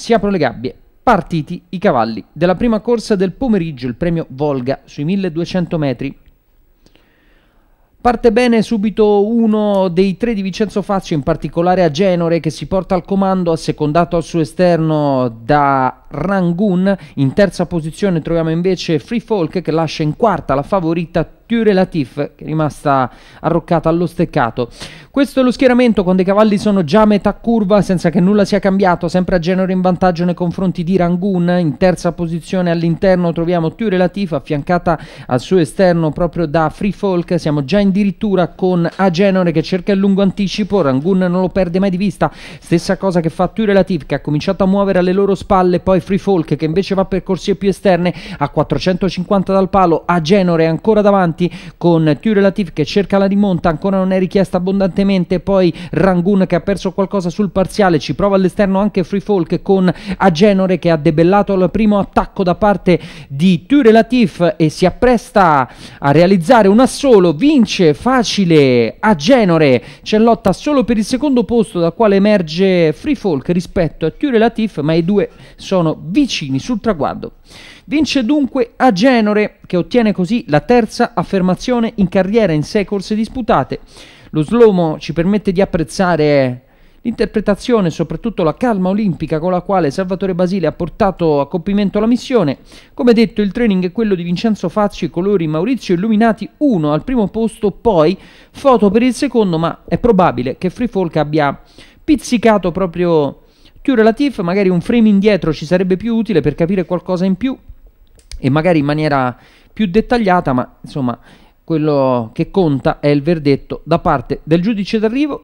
Si aprono le gabbie, partiti i cavalli della prima corsa del pomeriggio, il premio Volga sui 1200 metri. Parte bene subito uno dei tre di Vincenzo Faccio, in particolare a Genore, che si porta al comando, assecondato al suo esterno da Rangoon. In terza posizione troviamo invece Free Folk, che lascia in quarta la favorita Ture Latif, che è rimasta arroccata allo steccato. Questo è lo schieramento quando i cavalli sono già a metà curva senza che nulla sia cambiato, sempre a Genova in vantaggio nei confronti di Rangoon, in terza posizione all'interno troviamo Tue Relatif affiancata al suo esterno proprio da Free Folk, siamo già in dirittura con Agenore che cerca il lungo anticipo, Rangoon non lo perde mai di vista, stessa cosa che fa Tue Relatif che ha cominciato a muovere alle loro spalle, poi Free Folk che invece va per corsie più esterne a 450 dal palo, Agenore ancora davanti con Tue Relatif che cerca la rimonta, ancora non è richiesta abbondantemente brillantemente poi Rangoon che ha perso qualcosa sul parziale, ci prova all'esterno anche Free Folk con Agenore che ha debellato il primo attacco da parte di Ture Latif e si appresta a realizzare un assolo, vince facile Agenore, c'è lotta solo per il secondo posto dal quale emerge Free Folk rispetto a Ture Latif, ma i due sono vicini sul traguardo. Vince dunque Agenore che ottiene così la terza affermazione in carriera in sei corse disputate. Lo slomo ci permette di apprezzare l'interpretazione e soprattutto la calma olimpica con la quale Salvatore Basile ha portato a compimento la missione. Come detto, il training è quello di Vincenzo Facci e colori Maurizio Illuminati 1 al primo posto, poi foto per il secondo, ma è probabile che Free Folk abbia pizzicato proprio più relative, magari un frame indietro ci sarebbe più utile per capire qualcosa in più e magari in maniera più dettagliata, ma insomma quello che conta è il verdetto da parte del giudice d'arrivo